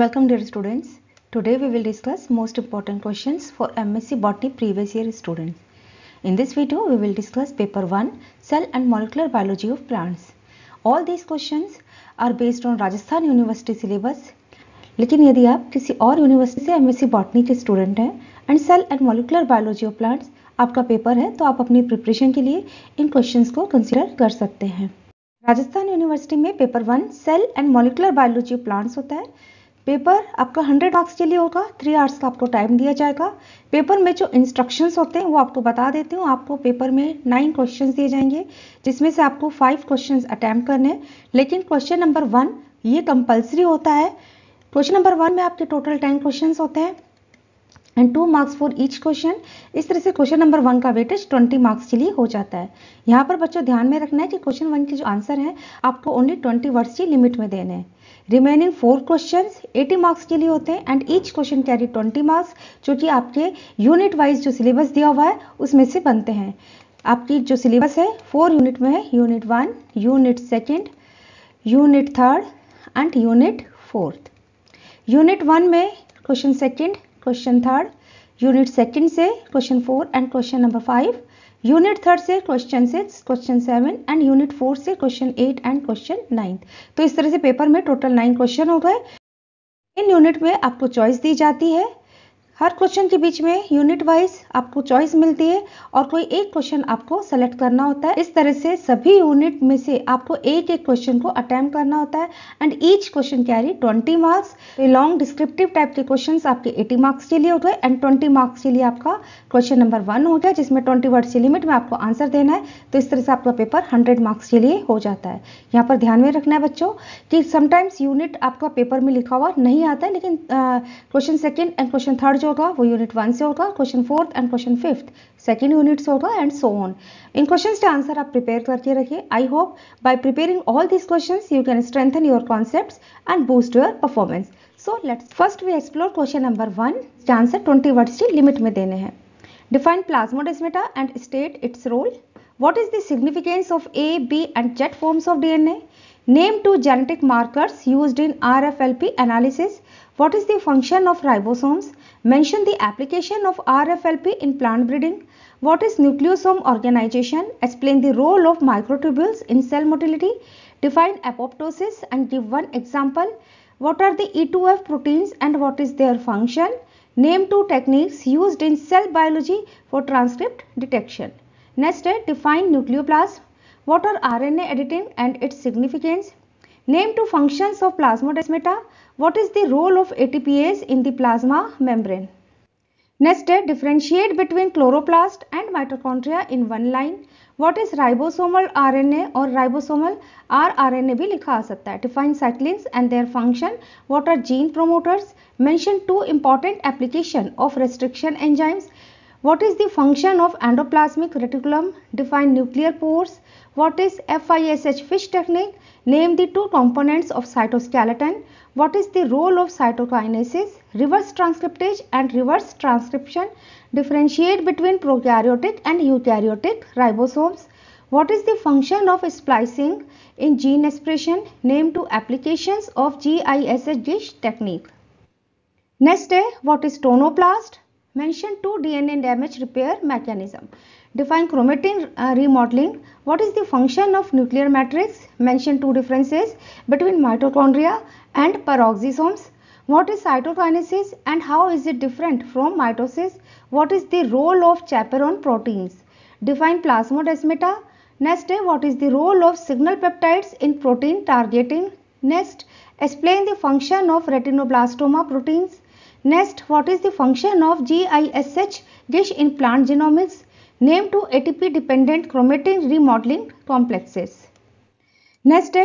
Welcome dear students. Today we will discuss most important questions for MSc Botany previous year students. In this video we will discuss paper 1 Cell and Molecular Biology of Plants. All these questions are based on Rajasthan University syllabus. लेकिन यदि आप किसी और university से MSc botany के student हैं and cell and molecular biology of plants आपका paper है तो आप अपनी प्रिपरेशन के लिए इन क्वेश्चंस को कंसिडर कर सकते हैं राजस्थान यूनिवर्सिटी में paper one cell and molecular biology of plants होता है पेपर आपका हंड्रेड मार्क्स के लिए होगा थ्री आवर्स का आपको टाइम दिया जाएगा पेपर में जो इंस्ट्रक्शंस होते हैं वो आपको बता देती हूँ आपको पेपर में नाइन क्वेश्चन दिए जाएंगे जिसमें से आपको फाइव क्वेश्चन अटैम्प्ट करने लेकिन क्वेश्चन नंबर वन ये कंपल्सरी होता है क्वेश्चन नंबर वन में आपके टोटल टेन क्वेश्चन होते हैं and two marks for each question इस तरह से क्वेश्चन नंबर वन का वेटेज ट्वेंटी मार्क्स के लिए हो जाता है यहाँ पर बच्चों ध्यान में रखना है कि क्वेश्चन वन के जो आंसर हैं आपको ओनली ट्वेंटी वर्ड्स की लिमिट में देने हैं रिमेनिंग फोर क्वेश्चन 80 मार्क्स के लिए होते हैं and each question carry 20 marks जो कि आपके यूनिट वाइज जो सिलेबस दिया हुआ है उसमें से बनते हैं आपकी जो सिलेबस है फोर यूनिट में है unit one unit second unit third and unit fourth unit one में question second question third unit second से question four and question number five unit third से question six question seven and unit four से question eight and question ninth तो इस तरह से paper में total nine question हो गए इन यूनिट में आपको चॉइस दी जाती है हर क्वेश्चन के बीच में यूनिट वाइज आपको चॉइस मिलती है और कोई एक क्वेश्चन आपको सेलेक्ट करना होता है इस तरह से सभी यूनिट में से आपको एक एक क्वेश्चन को अटैम्प्ट करना होता है and each question carry twenty marks long descriptive type के क्वेश्चन आपके एटी मार्क्स के लिए हो गए एंड ट्वेंटी मार्क्स के लिए आपका क्वेश्चन नंबर वन हो गया जिसमें ट्वेंटी वर्ड्स की लिमिट में आपको आंसर देना है तो इस तरह से आपका पेपर हंड्रेड मार्क्स के लिए हो जाता है यहाँ पर ध्यान में रखना है बच्चों कि समटाइम्स यूनिट आपका पेपर में लिखा हुआ नहीं आता है लेकिन question second and question third जो होगा वो यूनिट वन से होगा question fourth and question fifth second unit से होगा एंड सो ऑन इन क्वेश्चन के आंसर आप प्रिपेयर करके रखिए I hope by preparing all this question you can strengthen your concept and boost your performance so let's first we explore question number one इसके answer twenty words की limit में देने हैं define plasmodesmata and state its role what is the significance of A B and Z forms of D N A name two genetic markers use in R F L P analysis What is the function of ribosomes? Mention the application of RFLP in plant breeding. What is nucleosome organization? Explain the role of microtubules in cell motility. Define apoptosis and give one example. What are the E2F proteins and what is their function? Name two techniques used in cell biology for transcript detection. Next, define nucleoplasm. What are RNA editing and its significance? Name two functions of plasmodesmata. What is the role of ATPase in the plasma membrane? Next, differentiate between chloroplast and mitochondria in one line. What is ribosomal RNA or ribosomal rRNA भी लिखा आ सकता Define cyclins and their function. What are gene promoters? Mention two important application of restriction enzymes. What is the function of endoplasmic reticulum? Define nuclear pores. What is FISH fish technique? Name the two components of cytoskeleton. What is the role of cytokinesis, reverse transcriptase and reverse transcription? Differentiate between prokaryotic and eukaryotic ribosomes. What is the function of splicing in gene expression? Name two applications of GISH technique. Next day, what is tonoplast? Mention two DNA damage repair mechanism. Define chromatin uh, remodeling. What is the function of nuclear matrix? Mention two differences between mitochondria and peroxisomes. What is cytokinesis and how is it different from mitosis? What is the role of chaperone proteins? Define plasmodesmata. Next, what is the role of signal peptides in protein targeting? Next, explain the function of retinoblastoma proteins. Next, what is the function of GISH, dish in plant genomics? named to ATP dependent chromatin remodeling complexes. Next,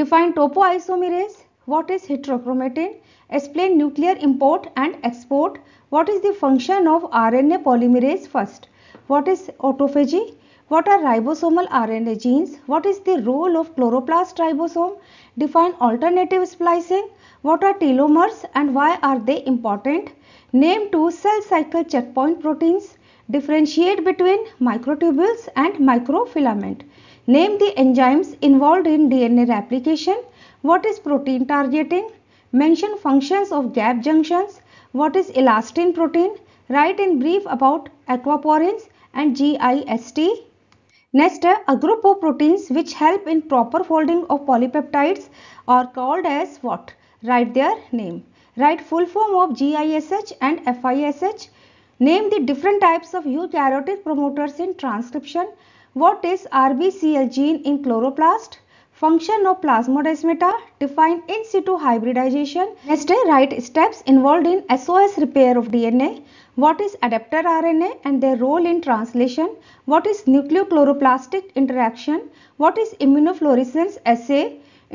define topoisomerase. What is heterochromatin? Explain nuclear import and export. What is the function of RNA polymerase first? What is autophagy? What are ribosomal RNA genes? What is the role of chloroplast ribosome? Define alternative splicing. What are telomeres and why are they important? Name two cell cycle checkpoint proteins differentiate between microtubules and microfilament. Name the enzymes involved in DNA replication. What is protein targeting? Mention functions of gap junctions. What is elastin protein? Write in brief about aquaporins and GIST. Next, a group of proteins which help in proper folding of polypeptides are called as what? Write their name. Write full form of GISH and FISH Name the different types of eukaryotic promoters in transcription. What is RBCL gene in chloroplast? Function of plasmodesmata. Define in situ hybridization. Next, write steps involved in SOS repair of DNA. What is adapter RNA and their role in translation? What is nucleochloroplastic interaction? What is immunofluorescence assay?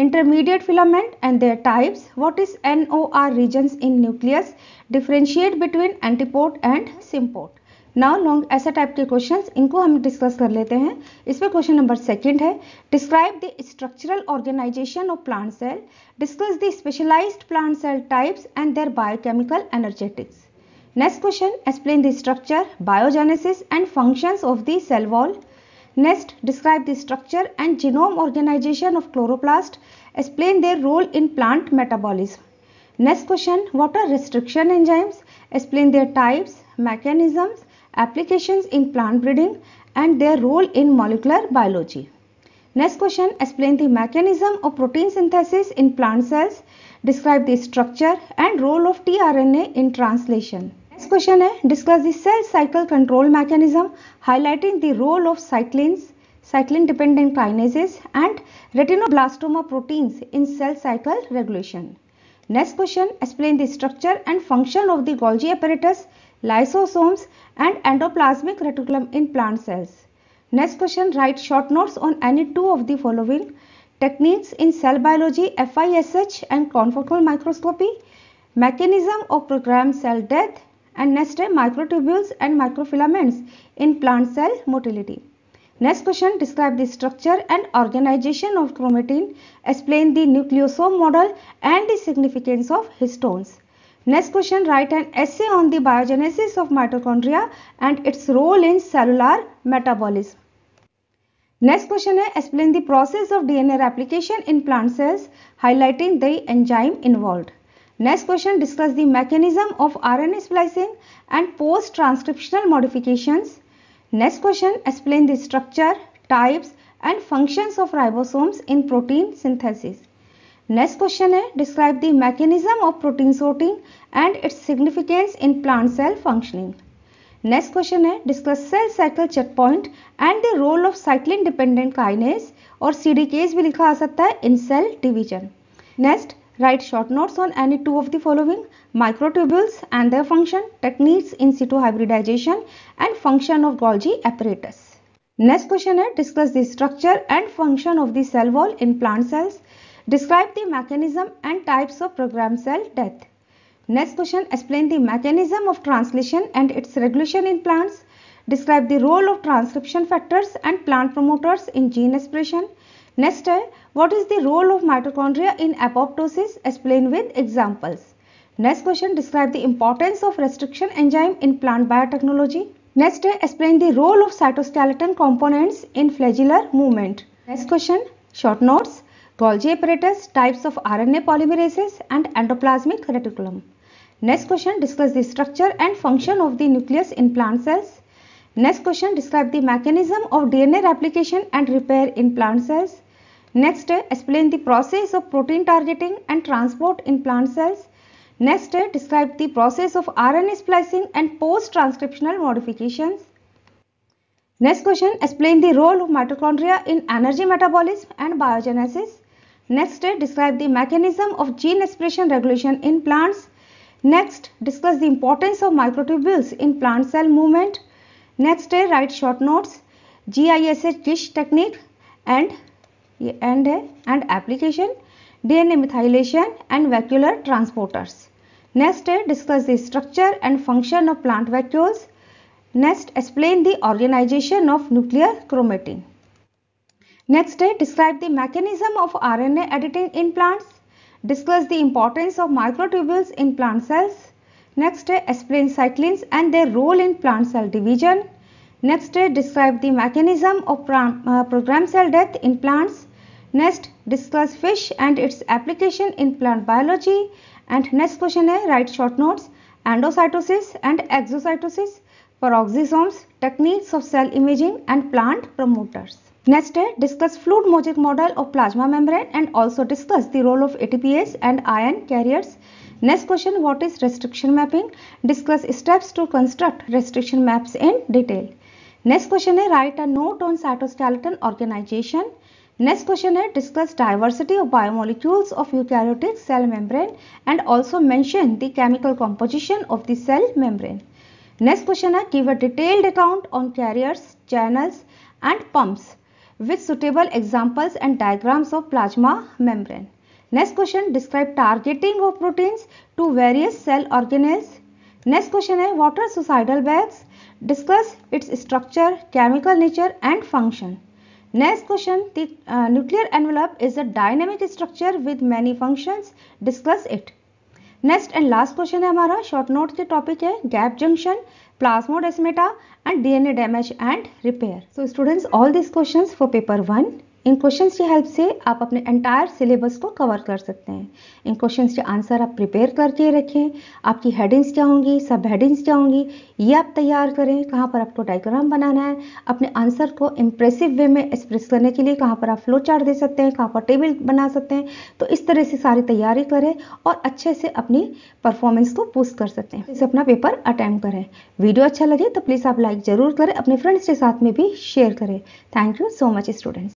intermediate filament and their types, what is NOR regions in nucleus, differentiate between antiport and symport now long ऐसा type के questions इनको हम discuss कर लेते हैं इसमें question number second है describe the structural organisation of plant cell discuss the specialised plant cell types and their biochemical energetics next question explain the structure biogenesis and functions of the cell wall next describe the structure and genome organisation of chloroplast explain their role in plant metabolism Next question, what are restriction enzymes? Explain their types, mechanisms, applications in plant breeding and their role in molecular biology. Next question, explain the mechanism of protein synthesis in plant cells. Describe the structure and role of tRNA in translation. Next question eh, discuss the cell cycle control mechanism highlighting the role of cyclins, cyclin dependent kinases and retinoblastoma proteins in cell cycle regulation. Next question, explain the structure and function of the Golgi apparatus, lysosomes and endoplasmic reticulum in plant cells. Next question, write short notes on any two of the following techniques in cell biology, FISH and confocal microscopy, mechanism of programmed cell death and next day microtubules and microfilaments in plant cell motility. Next question describe the structure and organization of chromatin, explain the nucleosome model and the significance of histones. Next question write an essay on the biogenesis of mitochondria and its role in cellular metabolism. Next question explain the process of DNA replication in plant cells highlighting the enzyme involved. Next question discuss the mechanism of RNA splicing and post transcriptional modifications. Next question explain the structure, types and functions of ribosomes in protein synthesis. Next question है describe the mechanism of protein sorting and its significance in plant cell functioning. Next question है discuss cell cycle checkpoint and the role of cyclin dependent kinase और CDKs भी लिखा आ सकता है in cell division. Next Write short notes on any two of the following microtubules and their function, techniques in situ hybridization and function of Golgi apparatus. Next question is discuss the structure and function of the cell wall in plant cells. Describe the mechanism and types of programmed cell death. Next question explain the mechanism of translation and its regulation in plants. Describe the role of transcription factors and plant promoters in gene expression. Next, what is the role of mitochondria in apoptosis? Explain with examples. Next question, describe the importance of restriction enzyme in plant biotechnology. Next, explain the role of cytoskeleton components in flagellar movement. Next question, short notes, Golgi apparatus, types of RNA polymerases and endoplasmic reticulum. Next question, discuss the structure and function of the nucleus in plant cells. Next question, describe the mechanism of DNA replication and repair in plant cells. Next, explain the process of protein targeting and transport in plant cells. Next, describe the process of RNA splicing and post-transcriptional modifications. Next question, explain the role of mitochondria in energy metabolism and biogenesis. Next, describe the mechanism of gene expression regulation in plants. Next, discuss the importance of microtubules in plant cell movement. Next, write short notes, GISH technique and and, and application, DNA methylation and vacuolar transporters. Next, discuss the structure and function of plant vacuoles. Next, explain the organization of nuclear chromatin. Next, describe the mechanism of RNA editing in plants. Discuss the importance of microtubules in plant cells. Next, explain cyclins and their role in plant cell division. Next, describe the mechanism of uh, programmed cell death in plants. Next, discuss fish and its application in plant biology. And next question is write short notes, endocytosis and exocytosis, peroxisomes, techniques of cell imaging and plant promoters. Next discuss fluid mosaic model of plasma membrane and also discuss the role of ATPase and ion carriers. Next question what is restriction mapping? Discuss steps to construct restriction maps in detail. Next question write a note on cytoskeleton organization. Next question is discuss diversity of biomolecules of eukaryotic cell membrane and also mention the chemical composition of the cell membrane. Next question is give a detailed account on carriers, channels and pumps with suitable examples and diagrams of plasma membrane. Next question describe targeting of proteins to various cell organelles. Next question is what are suicidal bags? Discuss its structure, chemical nature and function. Next question nuclear envelope is a dynamic structure with many function discuss it next and last question है हमारा short note के topic है gap junction plasmodesmata and DNA damage and repair so students all this questions for paper one इन questions की help से आप अपने entire syllabus को कवर कर सकते हैं इन क्वेश्चंस के आंसर आप प्रिपेयर करके रखें आपकी हेडिंग्स क्या होंगी सब हेडिंग्स क्या होंगी ये आप तैयार करें कहाँ पर आपको डायग्राम बनाना है अपने आंसर को इम्प्रेसिव वे में एक्सप्रेस करने के लिए कहाँ पर आप फ्लो चार्ट दे सकते हैं कहाँ पर टेबल बना सकते हैं तो इस तरह से सारी तैयारी करें और अच्छे से अपनी परफॉर्मेंस को बूस्ट कर सकते हैं इसे अपना पेपर अटैम्प करें वीडियो अच्छा लगे तो प्लीज़ आप लाइक ज़रूर करें अपने फ्रेंड्स के साथ में भी शेयर करें thank you so much students